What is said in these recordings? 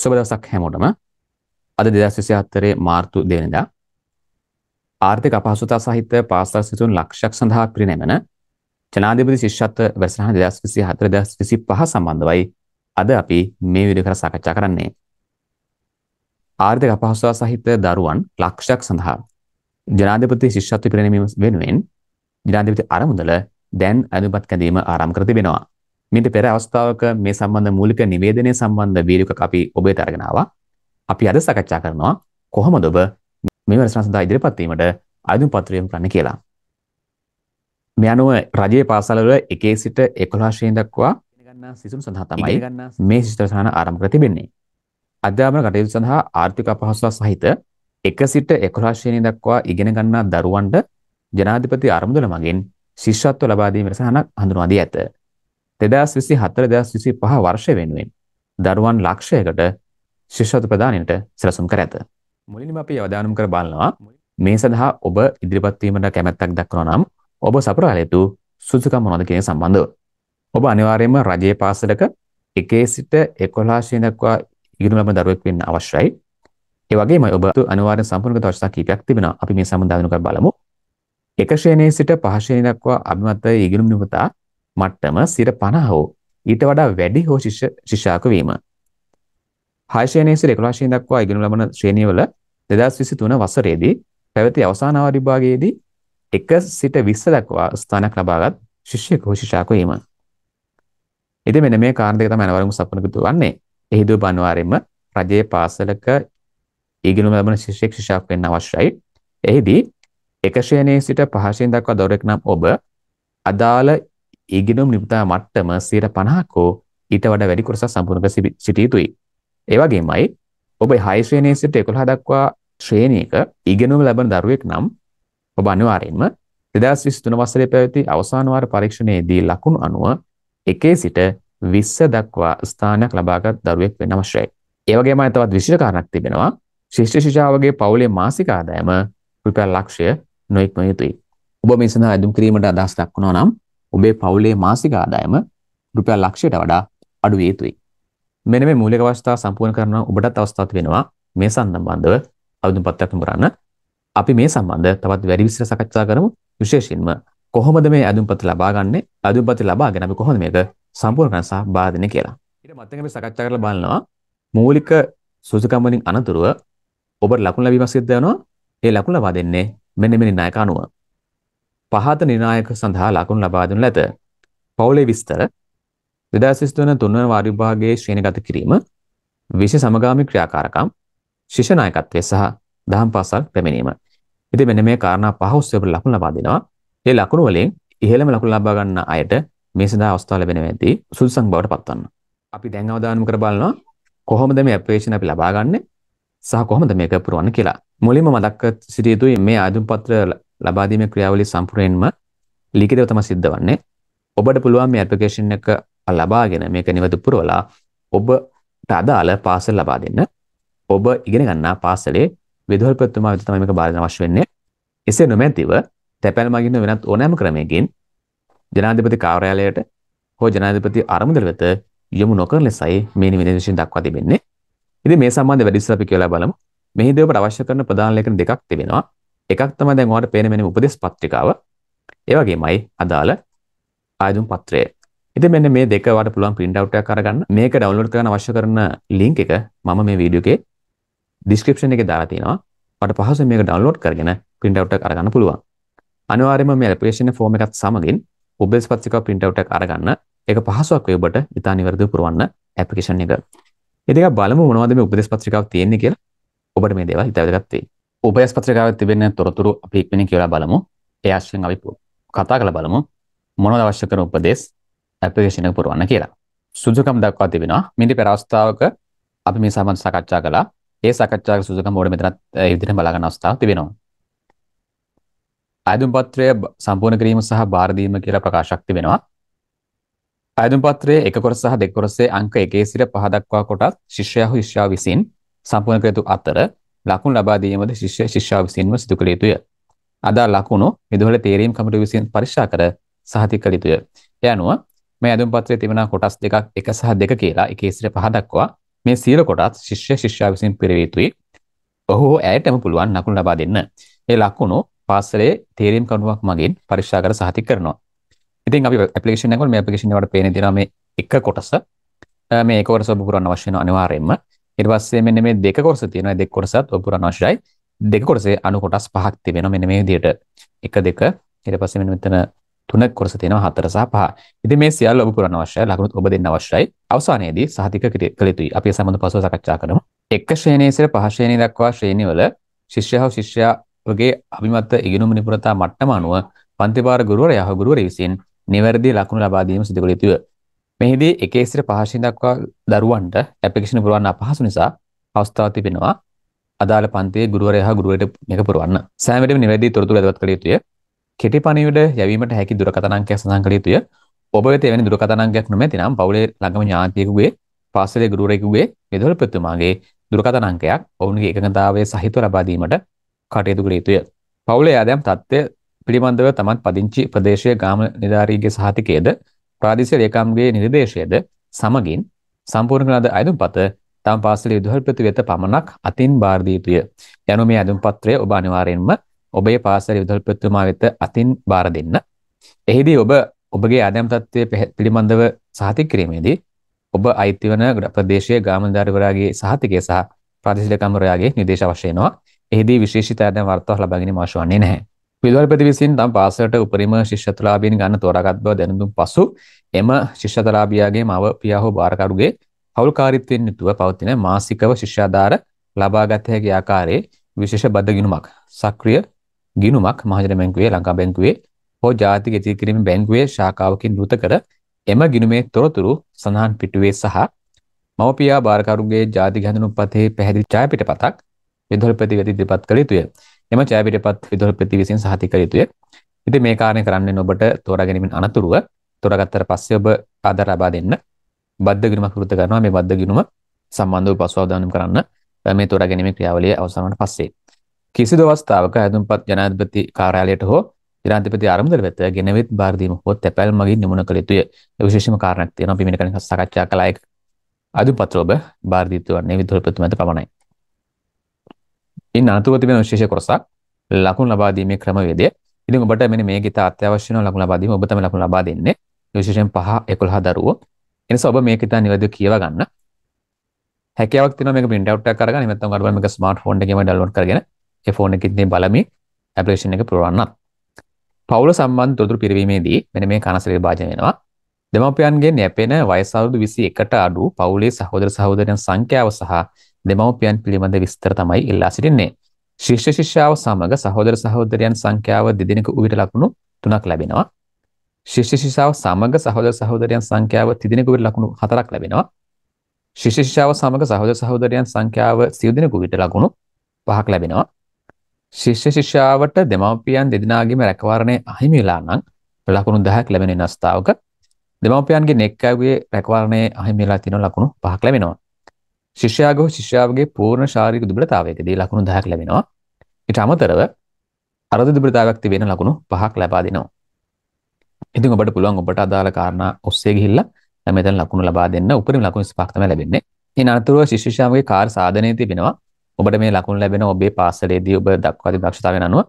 සුබ දවසක් හැමෝටම. අද 2024 මාර්තු 2 වෙනිදා ආර්ථික අපහසුතා සහිත පාසල් සිසුන් ලක්ෂයක් සඳහා පිරිනැමෙන ජනාධිපති ශිෂ්‍යත්ව වැඩසටහන 2024 2025 සම්බන්ධවයි අද අපි මේ වීඩියෝ කර සාකච්ඡා කරන්නේ. ආර්ථික අපහසුතා සහිත දරුවන් ලක්ෂයක් සඳහා ජනාධිපති ශිෂ්‍යත්ව පිරිනැමීම වෙනුවෙන් ජනාධිපති අරමුදල දැන් අනුමත කැඳීම ආරම්භ කර තිබෙනවා. මීට පෙර අවස්ථාවක මේ සම්බන්ධ මූලික නිවේදනය සම්බන්ධ වීඩියෝක අපි ඔබට අරගෙන ආවා. අපි අද සාකච්ඡා කරනවා කොහොමද ඔබ මේ වැඩසටහන සඳහා ඉදිරිපත් වීමට ආයුධ පත්‍රයම් කරන්න කියලා. මේ අනුව රජයේ පාසල්වල 1 සිට 11 ශ්‍රේණිය දක්වා ගන්නා සිසුන් සඳහා තමයි මේ ශිෂ්ටාචාරණ ආරම්භ කර තිබෙන්නේ. අධ්‍යාපන කටයුතු සඳහා ආර්ථික අපහසුතා සහිත 1 සිට 11 ශ්‍රේණිය දක්වා ඉගෙන ගන්නා දරුවන්ට ජනාධිපති අරමුදල මගින් ශිෂ්‍යත්ව ලබා දීම සඳහා හඳුන්වා දී ඇත. දෙදස් විසි හතර දෙදස් විසි පහ වර්ෂය වෙනුවෙන් දරුවන් ලක්ෂයකට ශිෂ්ෂත ප්‍රධානයට සැලසුම් කර ඇත. මුලින්ම අපි අවධානම් කර බලනවා මේ සඳහා ඔබ ඉදිරිපත්වීමට කැමැත්තක් දක්වනවා නම් ඔබ සපුරාලයුතු සුදුසුකම් මොනවද කියන සම්බන්ධව. ඔබ අනිවාර්යයෙන්ම රජයේ පාසලක එකේ සිට එකොලාශය දක්වා ඉගෙන ලබන දරුවෙක් වෙන්න අවශ්‍යයි. ඒ වගේම ඔබ අනිවාර්යෙන් සම්පූර්ණ දවසක් කීපයක් තිබෙනවා. අපි මේ සම්බන්ධව කර බලමු. එක ශ්‍රේණියේ සිට පහ ශ්‍රේණිය දක්වා අභිමත ඉගෙනුම් නිපතා මට්ටම 50 හෝ ඊට වඩා වැඩි හෝ ශිෂ්‍යාක වීම. 6 ශ්‍රේණියේ සිට 11 ශ්‍රේණිය දක්වා ඉගෙන ලබන ශ්‍රේණියවල 2023 වසරේදී පැවති අවසාන විභාගයේදී 1 සිට 20 දක්වා ස්ථානක් ලබාගත් ශිෂ්‍යක හෝ ශිෂ්‍යාක වීම. ඉතින් මෙන්න මේ කාරණ දෙක තමයි අනවරම සපනකතු වන්නේ. එහිදී බණවාරෙම රජයේ පාසලක ඉගෙනුම ලබන ශිෂ්‍යෙක් ශිෂ්‍යාවක් වෙන්න අවශ්‍යයි. එහිදී එක ශ්‍රේණියේ සිට පහ ශ්‍රේණිය දක්වා දරුවෙක් නම් ඔබ අදාළ ඒ ගිණුම් නිපුතා මට්ටම 150ක ඊට වඩා වැඩි කොටසක් සම්පූර්ණ කර සිටිය යුතුයි. ඒ වගේමයි ඔබ 6 ශ්‍රේණියේ සිට 11 දක්වා ශ්‍රේණියක ඉගෙනුම ලබන දරුවෙක් නම් ඔබ අනිවාර්යයෙන්ම 2023 වසරේ පැවති අවසාන වාර පරීක්ෂණයේදී ලකුණු 90 එකේ සිට 20 දක්වා ස්ථානයක් ලබාගත් දරුවෙක් වෙන්න අවශ්‍යයි. ඒ වගේමයි තවත් විශේෂ කාරණාවක් තිබෙනවා. ශිෂ්‍ය ශිෂ්‍යාවගේ පවුලේ මාසික ආදායම රුපියල් ලක්ෂය නොඉක්ම යුතුයි. ඔබ මේ සඳහා ඇඳුම් කිරීමට අදහස් දක්වනවා නම් ඔබේ පවුලේ මාසික ආදායම රුපියල් ලක්ෂයට වඩා අඩු විය යුතුයි. මෙන්න මේ මූලික අවස්ථා සම්පූර්ණ කරන ඔබටත් අවස්ථාවක් වෙනවා මේ සම්බන්ධව අවධානය පත්‍යක් කරන්න. අපි මේ සම්බන්ධ තවත් වැඩි විස්තර සාකච්ඡා කරමු. විශේෂයෙන්ම කොහොමද මේ ඇඳුම්පත ලබාගන්නේ? ඇඳුම්පත ලබාගෙන අපි කොහොමද මේක සම්පූර්ණ කරන සහ බාධිනේ කියලා. ඊට මත්තෙන් අපි සාකච්ඡා කරලා බලනවා මූලික සුසුකම් වලින් අනතුරුව ඔබට ලකුණු ලැබීමක් සිද්ධ වෙනවා. ඒ ලකුණු ලබා දෙන්නේ මෙන්න මෙන්න නායක අනුව. පහත නිර්ණායක සඳහා ලකුණු ලබා දුන් ලැත. පවුලේ විස්තර 2023 තුන්වන වාරි විභාගයේ ශ්‍රේණිගත කිරීම විශේෂ සමගාමී ක්‍රියාකාරකම් ශිෂ්‍ය නායකත්වය සහ දහම් පාසල් පැමිණීම. ඉතින් මෙන්න මේ කාරණා පහ ඔස්සේ ලකුණු ලබා දෙනවා. මේ ලකුණු වලින් ඉහළම ලකුණු ලබා ගන්න අයට මේ සඳහා අවස්ථාව ලැබෙනවා ඇති සුදුසුම් බවට පත්වන්න. අපි දැන් අවධානය කර බලනවා කොහොමද මේ ඇප්ලිකේෂන් අපි ලබා ගන්නෙ සහ කොහොමද මේක පුරවන්නේ කියලා. මුලින්ම මතක සිටිය යුතුයි මේ ආයතන පත්‍ර ලබා දීමේ ක්‍රියාවලිය සම්පූර්ණයෙන්ම ලිඛිතව තමයි සිද්ධ වන්නේ. ඔබට පුළුවන් මේ ඇප්ලිකේෂන් එක ලබාගෙන මේක නිවැරදි පුරවලා ඔබට අදාළ පාසල් ලබා දෙන්න. ඔබ ඉගෙන ගන්නා පාසලේ විදුහල්පතිතුමා වෙත තමයි මේක බාර දෙන්න අවශ්‍ය වෙන්නේ. එසේ නොමැතිව තැපැල් මගින් වෙනත් ඕනෑම ක්‍රමයකින් ජනාධිපති කාර්යාලයට හෝ ජනාධිපති අරමුදල වෙත යොමු නොකරන ලෙසයි මේ නිවේදනයෙන් දක්වා තිබෙන්නේ. ඉතින් මේ සම්බන්ධ වැඩිස්සර අපි කියලා බලමු. මෙහිදී ඔබට අවශ්‍ය කරන ප්‍රධාන ලේඛන දෙකක් තිබෙනවා. එකක් තමයි දැන් ඔයාලට පේන මෙන්න උපදේශ පත්‍රිකාව. ඒ වගේමයි අදාළ ආයුධ පත්‍රය. ඉතින් මෙන්න මේ දෙක ඔයාලට පුළුවන් print out එකක් අරගන්න. මේක download කරගන්න අවශ්‍ය කරන link එක මම මේ වීඩියෝ එකේ description එකේ දාලා තියෙනවා. ඔයාලට පහසුවෙන් මේක download කරගෙන print out එකක් අරගන්න පුළුවන්. අනිවාර්යයෙන්ම මේ application form එකත් සමගින් උපදේශ පත්‍රිකාව print out එකක් අරගන්න. ඒක පහසුවක් වේ ඔබට ඉතා නිවැරදිව පුරවන්න application එක. ඉතින් බලමු මොනවද මේ උපදේශ පත්‍රිකාවක් තියෙන්නේ කියලා ඔබට මේ දේවල් හිතවදගත් වෙයි. උපයස් පත්‍රකාව තිබෙන තොරතුරු අපි ඉක්මනින් කියලා බලමු. ඒ ආශ්‍රයෙන් අපි කතා කරලා බලමු මොනවද අවශ්‍ය කරන උපදේශ ඇප්ලිකේෂන් එක පුරවන්න කියලා. සුදුසුකම් දක්වා තිබෙනවා. මිනි පෙර අවස්ථාවක අපි මේ සම්බන්ධ සාකච්ඡා කළා. ඒ සාකච්ඡාවේ සුදුසුකම් ඕනේ මෙතනත් ඒ විදිහට බලා ගන්න අවස්ථාවක් තිබෙනවා. අයදුම් පත්‍රය සම්පූර්ණ කිරීම සහ බාර දීම කියලා ප්‍රකාශයක් තිබෙනවා. අයදුම් පත්‍රයේ එක කොටස සහ දෙක කොටසේ අංක 1 සිට 5 දක්වා කොටස් ශිෂ්‍යයා හෝ ශිෂ්‍යාව විසින් සම්පූර්ණ කළ යුතු අතර ලකුණු ලබා දීමද ශිෂ්‍ය ශිෂ්‍යාව විසින්ම සිදු කළ යුතුය. අදාළ ලකුණු විදුහල තේරීම් කමිටුව විසින් පරික්ෂා කර සහතික කළ යුතුය. ඒ අනුව මේ ඇඳුම් පත්‍රයේ තිබෙන කොටස් දෙකක් 1 සහ 2 කියලා 1 සිට 5 දක්වා මේ සියලු කොටස් ශිෂ්‍ය ශිෂ්‍යාව විසින් පිරවිය යුතුයි. ඔහු ඇයටම පුළුවන් ලකුණු ලබා දෙන්න. ඒ ලකුණු පාසලේ තේරීම් කණුවක් මගින් පරික්ෂා කර සහතික කරනවා. ඉතින් අපි ඇප්ලිකේෂන් එකවල මේ ඇප්ලිකේෂන් එකට පේන තියෙනවා මේ එක කොටස. මේ එක කොටස ඔබ පුරවන්න අවශ්‍ය වෙන අනිවාර්යයෙන්ම. ඊට පස්සේ මෙන්න මේ දෙක කොටස තියෙනවා. දෙක කොටසත් ඔය පුරාණ අංශයයි. දෙක කොටසේ අණු කොටස් පහක් තිබෙනවා. මෙන්න මේ විදිහට 1 2 ඊට පස්සේ මෙන්න මෙතන තුන කොටස තියෙනවා 4 සහ 5. ඉතින් මේ සියල්ල ඔබ පුරාණ අවශ්‍යයි. ලකුණුත් ඔබ දෙන්න අවශ්‍යයි. අවසානයේදී සහතික කළ යුතුයි. අපි ඒ සම්බන්ධ පසුව සාකච්ඡා කරමු. එක් ශ්‍රේණියේ සිට පහ ශ්‍රේණිය දක්වා ශ්‍රේණිවල ශිෂ්‍ය හා ශිෂ්‍යාවගේ අභිමත ඉගෙනුම නිපුණතා මට්ටම අනුව පන්තිපාර ගුරුවරයා හා ගුරුවරිය විසින් නිවැරදි ලකුණු ලබා දීම සිදු කළ යුතුය. මෙහිදී එකේ සිට පහශින් දක්වා දරුවන්ට ඇපිකේෂන් පුරවන්න අපහසු නිසා අවස්ථාවක් තිබෙනවා අදාළ පන්තියේ ගුරුවරයා හා ගුරුවරට මේක පුරවන්න. සෑම විටම නිවැරදි තොරතුරු ඇතුළත් කළ යුතුය. කෙටි පණිවිඩ යැවීමට හැකි දුරකථන අංකයක් සඳහන් කළ යුතුය. ඔබ වෙත එවැනි දුරකථන අංකයක් නොමැති නම් පවුලේ ළඟම ඥාතියෙකුගේ පාසලේ ගුරුවරයෙකුගේ විදුහල් ප්‍රතිමාගේ දුරකථන අංකයක් ඔවුන්ගේ එකඟතාවය සහිතව ලබා දීමට කටයුතු කළ යුතුය. පවුලේ ආදම් තත්ත්වය පිළිබඳව තමන් පදිංචි ප්‍රදේශයේ ගාම නිලධාරීගේ සහතිකයේද ප්‍රාදේශීය ලේකම්ගේ නිර්දේශයද සමගින් සම්පූර්ණ කළද අයදුම්පත තම පාසලේ විදුහල්පති වෙත පමණක් අතින් භාර දී යුතුය. යනු මේ අයදුම්පත්‍රය ඔබ අනිවාර්යයෙන්ම ඔබේ පාසලේ විදුහල්පතිතුමා වෙත අතින් භාර දෙන්න. එහිදී ඔබ ඔබගේ ආදායම් තත්ත්වය පිළිබඳව සහතික කිරීමේදී ඔබ අයිති වන ප්‍රදේශීය ගාමනිදාරවරයාගේ සහතිකය සහ ප්‍රාදේශීය ලේකම්වරයාගේ නිර්දේශ අවශ්‍ය වෙනවා. එහිදී විශේෂිත ආදායම් වර්තාවක් ලබා ගැනීම අවශ්‍ය වන්නේ නැහැ. පිල්වල්පති විසින් තම පාසලට උපරිම ශිෂ්‍යතලාබීන් ගන්න තෝරාගත් බව දැනුම් පසු එම ශිෂ්‍යතලාබියාගේ මව පියා හෝ භාරකරුගේ හවුල්කාරීත්වයෙන් යුතුව පවතින මාසිකව ශිෂ්‍යාධාර ලබාගත හැකි ආකාරයේ විශේෂ බද්ධ ගිණුමක් සක්‍රිය ගිණුමක් මහජන බැංකුවේ ලංකා බැංකුවේ හෝ ජාතික ඉතිරි කිරීම බැංකුවේ ශාඛාවකින් දූත කර එම ගිණුමේ තොරතුරු සඳහන් පිටුවේ සහ මවපියා භාරකරුගේ ජාතික හැඳුනුම්පතේ පැහැදිලි ඡායාපිටපතක් විදුහල්පති වෙත ඉදිරිපත් කළ යුතුය. එම ජයපිටපත් විදුහල් ප්‍රති විසින් සහතික යුතුය. ඉතින් මේ කාර්යය කරන්නේ ඔබට තෝරා ගැනීමෙන් අනතුරුව තෝරාගත්තට පස්සේ ඔබ ආධාර ලබා දෙන්න බද්ධ ගිණුමක් වෘත කරනවා මේ බද්ධ ගිණුම සම්බන්ධව පසු අවධානය කරන්න මේ තෝරා ගැනීමේ ක්‍රියාවලිය අවසන් වන පස්සේ කිසිදු අවස්ථාවක ඇඳුම්පත් ජනාධිපති කාර්යාලයට හෝ ජනාධිපති අරමුදල වෙත ගෙනවෙත් බාර දීම හෝ තැපැල් මගින් නිමුණ කළ යුතුය. විශේෂම කාරණයක් තියෙනවා අපි මෙන්න කලින් සාකච්ඡා කළා ඒක අදුපත්‍ර ඔබ බාර දීතු වන්නේ විදුහල්පති මත පමණයි. ඉන් අනතුරුව තිබෙන විශේෂ කොටසක් ලකුණු ලබා දීමේ ක්‍රමවේදය. ඉතින් ඔබට මෙන්න මේක ඉතා අත්‍යවශ්‍ය වෙන ලකුණු ලබා දීම ඔබ තමයි ලකුණු ලබා දෙන්නේ. විශේෂයෙන් 5 11 දරුවෝ. එනිසා ඔබ මේක ඉතා නිවැරදිව කියවා ගන්න. හැකියාවක් තියෙනවා මේක print out එකක් අරගෙන නැත්නම් ඔයාලා මේක smartphone එකේම download කරගෙන ඒ ෆෝන් එකකින් ඉතින් බලමින් ඇප්ලිකේෂන් එක පුරවන්නත්. පවුල සම්බන්ධ තොරතුරු පිරවීමේදී මෙන්න මේ කනසල විභාජනය වෙනවා. දෙමව්පියන්ගේ නැපෙන වයස අවුරුදු 21ට අඩු පවුලේ සහෝදර සහෝදරයන් සංඛ්‍යාව සහ දෙමව්පියන් පිළිබඳ විස්තර තමයි ඉල්ලා සිටින්නේ. ශිෂ්‍ය ශිෂ්‍යාව සමග සහෝදර සහෝදරයන් සංඛ්‍යාව දෙදෙනෙකු ඌට ලකුණු තුනක් ලැබෙනවා. ශිෂ්‍ය ශිෂ්‍යාව සමග සහෝදර සහෝදරයන් සංඛ්‍යාව තිදෙනෙකු ඌට ලකුණු හතරක් ලැබෙනවා. ශිෂ්‍ය ශිෂ්‍යාව සමග සහෝදර සහෝදරයන් සංඛ්‍යාව සිය දෙනෙකු ඌට ලකුණු පහක් ලැබෙනවා. ශිෂ්‍ය ශිෂ්‍යාවට දෙමව්පියන් දෙදෙනාගේම රැකවරණය අහිමි වෙලා නම් ලකුණු 10ක් ලැබෙන වෙනස්තාවක දෙමව්පියන්ගේ නෙක්කගේ රැකවරණය අහිමි වෙලා තියෙන ලකුණු පහක් ලැබෙනවා. ශිෂ්‍යයාගෝ ශිෂ්‍යාවගේ පූර්ණ ශාරික දුබලතාවයකදී ලකුණු දහයක් ලැබෙනවා ඉට අමතරව අරද දුබලතාවක් තිබෙන ලකුණු පහක් ලබා දෙනවා ඉතින් ඔබට පුළුවන් ඔබට අදාළ කාරණා ඔස්සේ ගිහිල්ලා මෙතන ලකුණු ලබා දෙන්න උපරිම ලකුණු සිපක් තමයි ලැබෙන්නේ ඉතින් අනතුරුව ශිෂ්‍යයාගේ කාර් සාධනය තිබෙනවා ඔබට මේ ලකුණු ලැබෙන ඔබේ පාසලේදී ඔබ දක්වා තිබෙන දක්ෂතාවයන් අනුව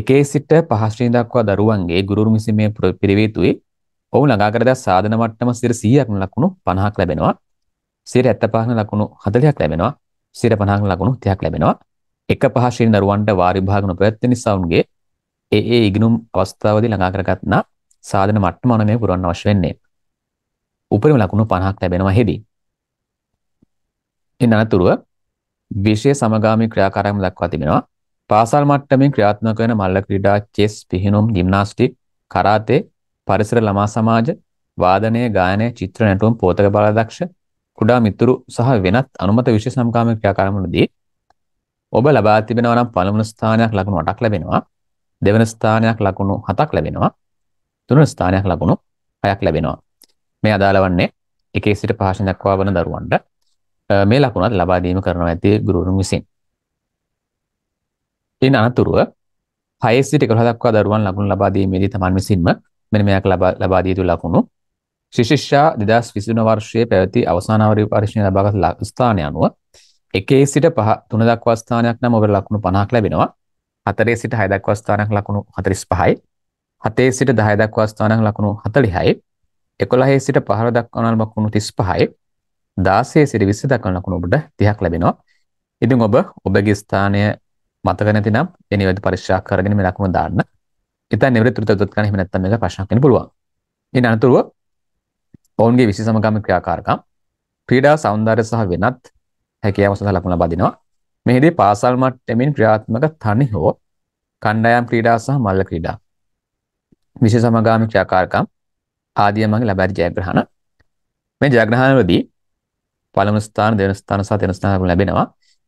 එකේ සිට පහස් ශ්‍රේණි දක්වා දරුවන්ගේ ගුරුවරුන් විසින් මේ පිරිවෙතුයි ඔවුන් ළඟා කරගත් සාධන මට්ටම සිර 100ක් ලකුණු 50ක් ලැබෙනවා සියයට ඇත්තපාහන ලකුණු හදලයක් ලැබෙනවා සිර පනාහන ලකුණු තියක් ලැබෙනවා එක පහශීල් දරුවන්ට වාරිභාගන ප්‍රත්ති නිසාවුන්ගේ ඒ ඒ ඉගනුම් අවස්ථාවදි ළඟා කරගත්නා සාධන මට්ටම අනමය පුරන්න අවශ්‍ය වෙන්නේ උපරිම ලකුණු පණහක් ලැබෙනවා හෙදී එන්න අනතුරුව විශය සමගාමි ක්‍රියාකාරම් ලක්වා තිබෙනවා පාසල් මට්ටමින් ක්‍රියාත්මක වෙන මල්ල ක්‍රීඩා චෙස් පිහිනුම් ගිම්නාස්ටික් කරාතේ පරිසර ළමා සමාජ වාදනය ගායනය චිත්‍ර නැටුම් පෝතක බලදක්ෂ කුඩා මිතුරු සහ වෙනත් අනුමත විශේෂ සම්කාමික ක්‍රියාකාරමුණදී ඔබ ලබා තිබෙනවා නම් පළමුන ස්ථානයක් ලකුණු 8ක් ලැබෙනවා දෙවන ස්ථානයක් ලකුණු 7ක් ලැබෙනවා තුන්වන ස්ථානයක් ලකුණු 6ක් ලැබෙනවා මේ අදාළ වන්නේ එකේ සිට පහසෙන් දක්වා වන දරුවන්ට මේ ලකුණත් ලබා දීම කරනවා ඇති ගුරුවරුන් විසින් ඉන් අනතුරුව 6 සිට 11 දක්වා දරුවන් ලකුණු ලබා දීමේදී තමන් විසින්ම මෙන්න මෙයක් ලබා ලබා දිය යුතු ලකුණු ශිෂිෂ්‍යා දෙදස් විසින වර්ෂයේ පැවැති අවසානාවරය පර්ශණය ලබාගත් ස්ථානය අනුව එකේ සිට පහ තුන දක්වස්ථානයක් නම් ඔබට ලකුණු පණක් ලැබෙනවා හතරේ සිට හයදක්වස්ථානක් ලකුණු හතරිස් පහයි හතේ සිට දහය දක්වස්ථානක් ලකුණු හතලිහයි එකොළහේ සිට පහර දක්වනල් ලකුණු තිස් පහයි දාසේ සිට විස්ස දක්වන ලකුණු ඔබට තිහක් ලැබෙනවා ඉතින් ඔබ ඔබගේ ස්ථානය මතක නැතිනම් එනිවැද පරික්ෂා කරගෙන මේ ලකුණු දාන්න ඉතින් නිවැරදි තුරු තත්ත්වයන් එහෙම නැත්නම් මේක ප්‍රශ්නක් වෙන්න පුළුවන් ඉතින් අනතුරුව ඔවුන්ගේ විසි සමගම ක්‍රියාකාරකම් ක්‍රීඩා සෞන්දර්ය සහ වෙනත් හැකියාව සඳහා ලකුණ බදිනවා මෙහිදී පාසල් මට්ටමින් ක්‍රියාත්මක තනි හෝ කණ්ඩායම් ක්‍රීඩා සහ මල්ල ක්‍රීඩා විශේෂ සමගාමී ක්‍රියාකාරකම් ආදිය මගින් ලබා ඇති ජයග්‍රහණ මේ ජයග්‍රහණවලදී පළමු ස්ථාන දෙවන ස්ථාන සහ තෙවන ස්ථාන ලැබෙනවා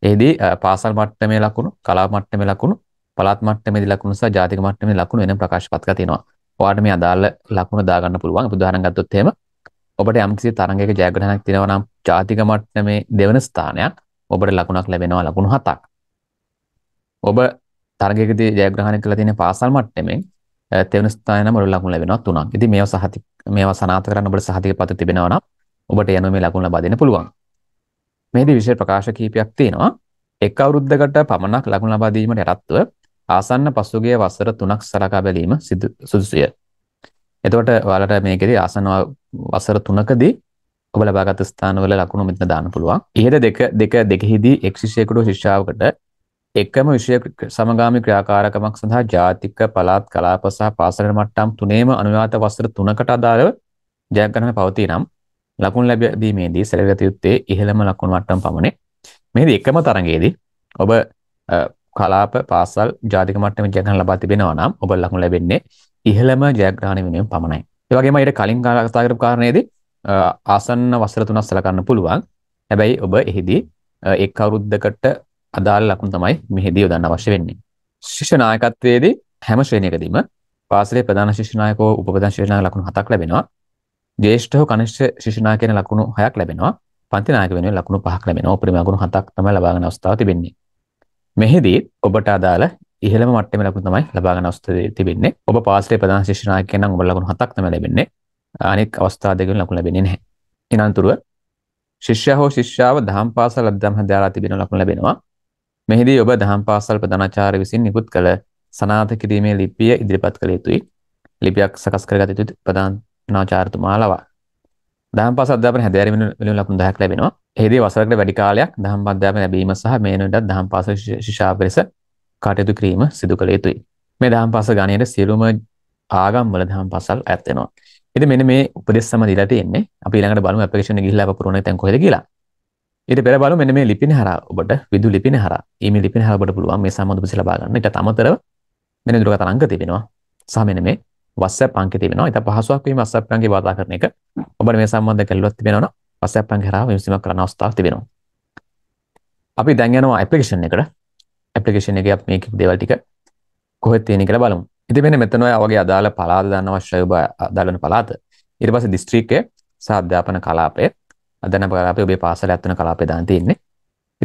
එෙහිදී පාසල් මට්ටමේ ලකුණු කලාප මට්ටමේ ලකුණු පළාත් මට්ටමේදී ලකුණු සහ ජාතික මට්ටමේ ලකුණු වෙන ප්‍රකාශපත් කරලා තියෙනවා ඔයාලට මේ අදාළ ලකුණ දාගන්න පුළුවන් උදාහරණ ගත්තොත් එහෙම ඔබට යම්කිසි තරගක ජයග්‍රහණක් තිෙනවනම් ජාතික මට්ට මේ දෙවන ස්ථානයක් ඔබට ලකුණක් ලැබෙනවා ලකුණු හතක් ඔබ තර්ගකද ජයග්‍රහණ කළ තියෙන පාසල් මට්ටමෙන් තෙවන ස්ථාන මොට ලකුණ ලැබෙනවා තුනක් ඉති මේ සහති මේවා සනාත කරන්න ඔබට සහතික පත තිබෙනවන ඔබට යන මේ ලකුණ ලබාදෙන පුළුවන් මේදී විශෂ ප්‍රකාශ කීපයක් තියෙනවා එක් අවුරුද්ධකට පමණක් ලකුණ ලබාදීමට යටත්ව ආසන්න පසුගේ වසර තුනක් සලකා බැලීම සුදුසුය. එතකොට ඔයාලට මේකෙදී ආසන්න වසර තුනකදී ඔබ ලබාගත ස්ථානවල ලකුණු මෙතන දාන්න පුළුවන්. ඉහත දෙක දෙක දෙකෙහිදී එක් ශිෂ්‍යයෙකුට ශිෂ්‍යාවකට එකම විෂය සමගාමි ක්‍රියාකාරකමක් සඳහා ජාතික පළාත් කලාප සහ පාසල මට්ටම් තුනේම අනුයාත වසර තුනකට අදාළව ජයග්‍රහණ පවතී නම් ලකුණු ලැබීමේදී සැලකගත යුත්තේ ඉහළම ලකුණු මට්ටම් පමණි. මෙහිදී එකම තරගයේදී ඔබ කලාප පාසල් ජාතික මට්ටමේ ජයග්‍රහණ ලබා තිබෙනවා නම් ඔබ ලකුණු ලැබෙන්නේ ඉහළම ජයග්‍රහණ වෙනුවෙන් පමණයි. ඒවගේම යට කලින් කතාකරපු කාරණයේදී ආසන්න වසර තුනක් සලකන්න පුළුවන් හැබැයි ඔබ එහිදී එක් අවුරුද්දකට අදාළ ලකුණු තමයි මෙහිදී යොදන්න අවශ්‍ය වෙන්නේ ශිෂ්‍ය නායකත්වයේදී හැම ශ්‍රේණියකදීම පාසලේ ප්‍රධාන ශිෂ්‍ය නායකෝ උපප්‍රධාන ශිෂ්‍ය නායක ලකුණු හතක් ලැබෙනවා ජ්‍යෙෂ්ඨ හෝ කනිෂ්ඨ ශිෂ්‍ය නායකයන් ලකුණු හයක් ලැබෙනවා පන්ති නායක වෙනුවෙන් ලකුණු පහක් ලැබෙනවා උපරිම ලකුණු හතක් තමයි ලබා ගන්න අවස්ථාව තිබෙන්නේ මෙහිදී ඔබට අදාළ ඉහළම මට්ටම ලකුණු තමයි ලබා ගන්න අවස්ථාව තිබෙන්නේ. ඔබ පාසලේ ප්‍රධාන ශිෂ්‍ය නායකයෙක් නම් ඔබ ලකුණු 7ක් තමයි ලැබෙන්නේ. අනෙක් අවස්ථා දෙකකින් ලකුණු ලැබෙන්නේ නැහැ. ඊනන්තරුව ශිෂ්‍යයා හෝ ශිෂ්‍යාව දහම් පාසල් අධ්‍යාපන හදාලා තිබෙන ලකුණු ලැබෙනවා. මෙහිදී ඔබ දහම් පාසල් ප්‍රධානාචාර්ය විසින් නිකුත් කළ සනාථ කිරීමේ ලිපිය ඉදිරිපත් කළ යුතුයි. ලිපියක් සකස් කරගත යුතු ප්‍රධානාචාර්යතුමා ලවා. දහම් පාසල් අධ්‍යාපන හැදෑරීම වලින් ලකුණු 10ක් ලැබෙනවා. එහිදී වසරකට වැඩි කාලයක් දහම් අධ්‍යාපන ලැබීම සහ මේ වෙනදත් දහම් පාසල් ශිෂ්‍යාව පිරිස කටයුතු කිරීම සිදු කළ යුතුයි. මේ දහම් පස ගණයට සියලුම ආගම්වල දහම් පසල් ඇත්තෙනවා. ඉතින් මෙන්න මේ උපදෙස් සම දීලා තියෙන්නේ. අපි ඊළඟට බලමු ඇප්ලිකේෂන් එක ගිහිල්ලා අප පුරවන තැන් කොහෙද කියලා. ඊට පෙර බලමු මෙන්න මේ ලිපින හරහා ඔබට විදු ලිපින හරහා ඊමේල් ලිපින හරහා ඔබට පුළුවන් මේ සම්බන්ධ උපදෙස් ලබා ගන්න. ඊට අමතරව මෙන්න දුරකථන අංක තිබෙනවා. සහ මෙන්න මේ WhatsApp අංකය තිබෙනවා. ඊට පහසුවක් වීම WhatsApp අංකේ වාර්තා කරන එක ඔබට මේ සම්බන්ධ කැලුවක් තිබෙනවා නම් WhatsApp අංකය හරහා විමසීමක් කරන්න අවස්ථාවක් තිබෙනවා. අපි දැන් යනවා ඇප්ලිකේෂන් එකට. ඇපලිකේෂන එකක් මේක දෙවල්ටික කොහත් තියෙන කළ බලමු ඉති මෙෙන මෙතනවා වගේ අදාළ පලාද දන්න වශ්‍යය බ අදාලන පලාත ඉරි පස දිස්ත්‍රීකය සාධ්‍යාපන කලාපය අදන පලාප ඔබේ පාසල ඇත්තන කලාපේ දාන තියන්නේ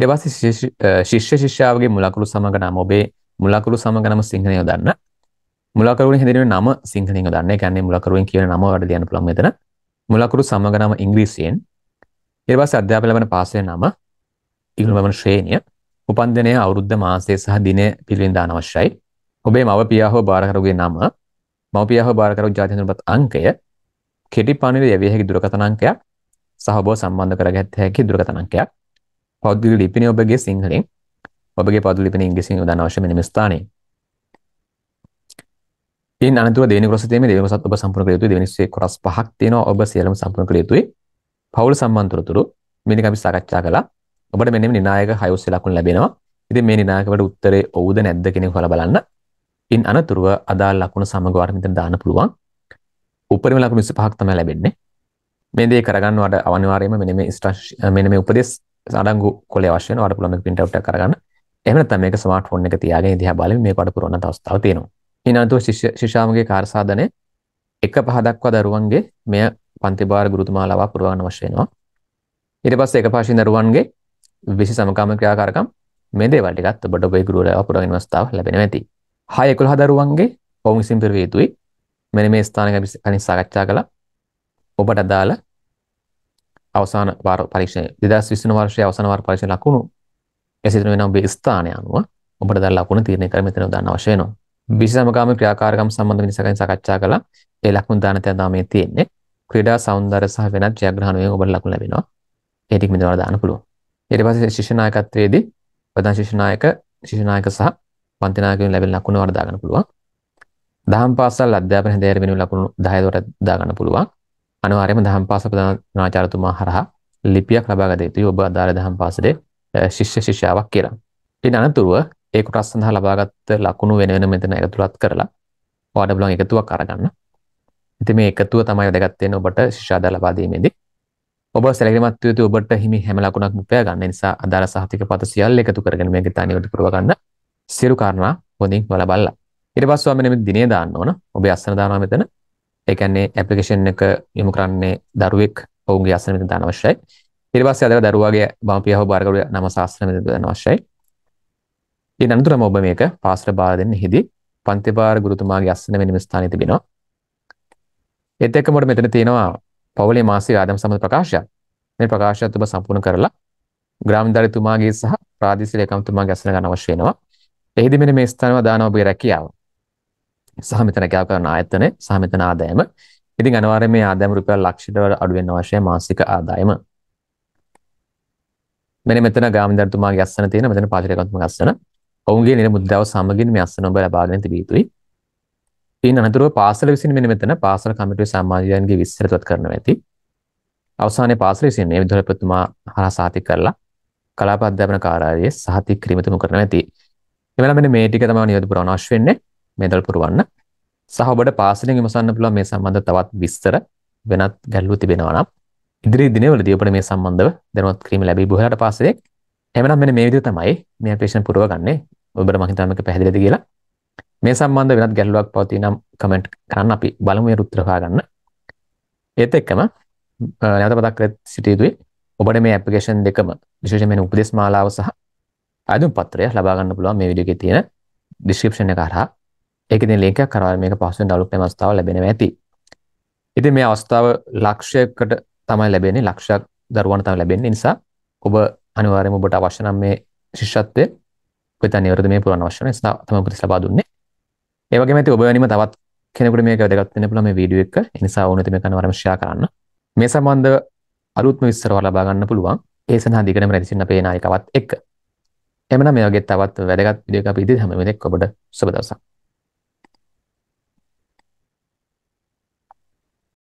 ඉරවාස ශිෂ්‍ය ශිෂ්‍යාවගේ මුලකුළු සමග නම් ඔබේ මුලකුළු සමගනම සිංහනය දන්න මුලකරුව හිදිර නම සිංහලය දන්න කැන්නේ මුලකරුවෙන් කියන නම වැඩ දයන පළමතන මුලකුරු සමගනම ඉංග්‍රීසියෙන් ඒවස අධ්‍යාපලවන පාසය නම ඉල්මවන ශ්‍රේණිය උපන්දිනය අවුරුද්ධ මාසය සහ දිනය පිළිඳාන අවශ්‍යයි. ඔබේ මව පියා හෝ බාරකරුගේ නම මව පියා හෝ බාරකරු ජාතින්ද්‍රපත් අංකය කෙටි පණිවිඩ යැවිය හැකි දුරකථන අංකයක් සහ ඔබව සම්බන්ධ කරගත හැකි දුරකථන අංකයක්. පෞද්ගලික ලිපිනේ ඔබගේ සිංහලෙන් ඔබගේ පෞද්ගලික ලිපිනේ ඉංග්‍රීසියෙන් යොදාන අවශ්‍ය මෙන්න මේ ස්ථානයේ. ඉන් අනතුරුව දෙවෙනි කොටස තියෙන්නේ දෙවෙනි කොටසත් ඔබ සම්පූර්ණ කළ යුතුයි. දෙවෙනි කොටස් පහක් තියෙනවා ඔබ සියලුම සම්පූර්ණ කළ යුතුයි. පෞල් සම්බන්ධ තොරතුරු මේක අපි සාකච්ඡා කළා. ඔබට මෙන්න මේ නිනායක හයොස් ඉලක්කම් ලැබෙනවා. ඉතින් මේ නිනායකවලට උත්තරේ ඔව්ද නැද්ද කියන එක හොයලා බලන්න. ඉන් අනතුරුව අදාළ ලකුණු සමග වාර මෙතන දාන්න පුළුවන්. උපරිම ලකුණු 25ක් තමයි ලැබෙන්නේ. මේ දේ කරගන්නවට අනිවාර්යයෙන්ම මෙන්න මේ මෙන්න මේ උපදේශ අඩංගු කොලේ අවශ්‍ය වෙනවා. ඔයාලට පුළුවන් මේක print out එක කරගන්න. එහෙම නැත්නම් මේක ස්මාර්ට් ෆෝන් එක තියාගෙන ඉතිහා බලමින් මේක වඩ පුරවන්න අවස්ථාවක් තියෙනවා. ඉන් අනතුරුව ශිෂාමගේ කාර්සාධනය එක පහදක්වා දරුවන්ගේ මෙය පන්තිබාර ගුරුතුමාලාවා පුරවන්න අවශ්‍ය වෙනවා. ඊට පස්සේ එක පාෂින් දරුවන්ගේ විසි සමකාම ක්‍රියාකාරකම් මේ දේවල්ටිකත් ඔබට ඔබේ ගුරුවරයා පුරගෙන අවස්ථාව ලැබෙනවා ඇති. 6 11 දරුවන්ගේ ඔවුන් විසින් පිරවිය යුතුයි. මෙන්න මේ ස්ථාන ගැන කලින් සාකච්ඡා කළා. ඔබට අදාළ අවසාන වාර පරීක්ෂණ 2023 වර්ෂයේ අවසාන වාර පරීක්ෂණ ලකුණු එසිටන වෙන ඔබේ ස්ථානය අනුව ඔබට දාලා ලකුණු තීරණය කර මෙතන දාන්න අවශ්‍ය වෙනවා. විසි සමකාම ක්‍රියාකාරකම් සම්බන්ධ මිනිසකෙන් සාකච්ඡා කළා. ඒ ලකුණු දාන තැන තමයි තියෙන්නේ. ක්‍රීඩා සෞන්දර්ය සහ වෙනත් ජයග්‍රහණයෙන් ඔබට ලකුණු ලැබෙනවා. ඒ ටික මෙතන දාන්න පුළුවන්. ඊට පස්සේ ශිෂ්‍යනායකත්වයේදී ප්‍රධාන ශිෂ්‍යනායක ශිෂ්‍යනායක සහ පන්ති නායකයන් ලැබෙන ලකුණු වර්ධා ගන්න පුළුවන්. දහම් පාසල් අධ්‍යාපන හැදෑරීම වෙනුවෙන් ලකුණු 10 දොරට දා ගන්න පුළුවන්. අනිවාර්යයෙන්ම දහම් පාසල් ප්‍රධානාචාර්යතුමා හරහා ලිපියක් ලබා ගත යුතුයි ඔබ අදාළ දහම් පාසලේ ශිෂ්‍ය ශිෂ්‍යාවක් කියලා. ඉන් අනතුරුව ඒ කොටස් සඳහා ලබාගත් ලකුණු වෙන වෙන මෙතන එකතුලත් කරලා පාඩම් බලන් එකතුවක් අරගන්න. ඉතින් මේ එකතුව තමයි වැදගත් වෙන්නේ ඔබට ශිෂ්‍යාදාර ලබා දීමේදී. ඔබ සැලකිලිමත් විය යුතු ඔබට හිමි හැම ලකුණක්ම උපයා ගන්න නිසා අදාළ සහතික පද සියල්ල එකතු කරගෙන මේකේ තනියට පුරව ගන්න සියලු කාරණා හොඳින් බලබල්ලා ඊට පස්සේ ඔයා මෙන්න මේ දිනේ දාන්න ඕන ඔබේ අසන දානවා මෙතන ඒ කියන්නේ ඇප්ලිකේෂන් එක යොමු කරන්නේ දරුවෙක් ඔවුන්ගේ අසන මෙතන දාන්න අවශ්‍යයි ඊට පස්සේ අදාළ දරුවාගේ බාපියව බාරගල නම සාස්ත්‍ර මෙතන දාන්න අවශ්‍යයි ඊට අනතුරම ඔබ මේක පාස්ට බාර දෙන්න හිදී පන්ති භාර ගුරුතුමාගේ අසන වෙනම ස්ථානයේ තිබෙනවා ඒත් එක්කම මෙතන තියෙනවා පවුලේ මාසික ආදම් සම්බන්ධ ප්‍රකාශයක්. මේ ප්‍රකාශයත් ඔබ සම්පූර්ණ කරලා ග්‍රාමදාරිතුමාගේ සහ ප්‍රාදේශීය ලේකම්තුමාගේ අසන ගන්න අවශ්‍ය වෙනවා. එහිදී මෙන්න මේ ස්ථානව දානවා ඔබේ රැකියාව. සහ මෙතන කැව කරන ආයතනය සහ මෙතන ආදායම. ඉතින් අනිවාර්යයෙන් මේ ආදායම රුපියල් ලක්ෂයට වඩා අඩු වෙන්න අවශ්‍යයි මාසික ආදායම. මෙන්න මෙතන ග්‍රාමදාරිතුමාගේ අසන තියෙන මෙතන පාචලේකම්තුමාගේ අසන. ඔවුන්ගේ නිල මුද්‍රාව සමගින් මේ අසන ඔබ ලබාගෙන තිබිය යුතුයි. ඉන් අනතුරුව පාසල විසින් මෙන්න මෙතන පාසල කමිටුවේ සමාජයන්ගේ විස්තරවත් කරනවා ඇති. අවසානයේ පාසල විසින් මේ විදුහල්පතිතුමා හරහා සාතික කරලා කලාප අධ්‍යාපන කාර්යාලයේ සහතික කිරීමට යොමු කරනවා ඇති. එවනම් මෙන්න මේ ටික තමයි නියත පුරවන අවශ්‍ය වෙන්නේ. මේදල් පුරවන්න. සහ ඔබට පාසලෙන් විමසන්න පුළුවන් මේ සම්බන්ධ තවත් විස්තර වෙනත් ගැටලු තිබෙනවා නම් ඉදිරි දිනවලදී ඔබට මේ සම්බන්ධව දැනුවත් කිරීම ලැබී බොහෝ රට පාසලෙන්. එවනම් මෙන්න මේ විදිහ තමයි මේ අපේක්ෂණ පුරවගන්නේ. ඔබට මම හිතන්නේ මේක පැහැදිලිද කියලා. මේ සම්බන්ධ වෙනත් ගැටලුවක් පවතින නම් කමෙන්ට් කරන්න අපි බලමු මේ උත්තර හොයාගන්න. ඒත් එක්කම නැවත මතක් කර සිටිය යුතුයි ඔබට මේ ඇප්ලිකේෂන් දෙකම විශේෂයෙන්ම උපදේශ මාලාව සහ ආයතන පත්‍රය ලබා ගන්න පුළුවන් මේ වීඩියෝ එකේ තියෙන description එක හරහා. ඒකේ තියෙන link එක කරා මේක පහසුවෙන් download කරන අවස්ථාව ලැබෙනවා ඇති. ඉතින් මේ අවස්ථාව ලක්ෂයකට තමයි ලැබෙන්නේ ලක්ෂයක් දරුවන්ට තමයි ලැබෙන්නේ. නිසා ඔබ අනිවාර්යයෙන්ම ඔබට අවශ්‍ය නම් මේ ශිෂ්‍යත්වය ඔබ තනියවරද මේ පුරන්න අවශ්‍ය නැහැ. ඒ නිසා තමයි උපදෙස් ලබා දුන්නේ. ඒවගේ ඇති ඔබනිම තවත් කෙනෙකුට මේක වැදගත්වෙන පුළුවන් මේ වීඩියෝ එක. ඒ නිසා ඕනෙ මේ කනවරම ෂෙයා කරන්න. මේ සම්බන්ධ අලුත්ම විස්තර ලබා ගන්න පුළුවන්. ඒ සඳහා දිගටම රැඳී අපේ නායකවත් එක්ක. එමනම් මේ වගේ තවත් වැදගත් වීඩියෝ එකක් අපි ඉදිරියට හැම වෙලෙක් ඔබට සුබ දවසක්.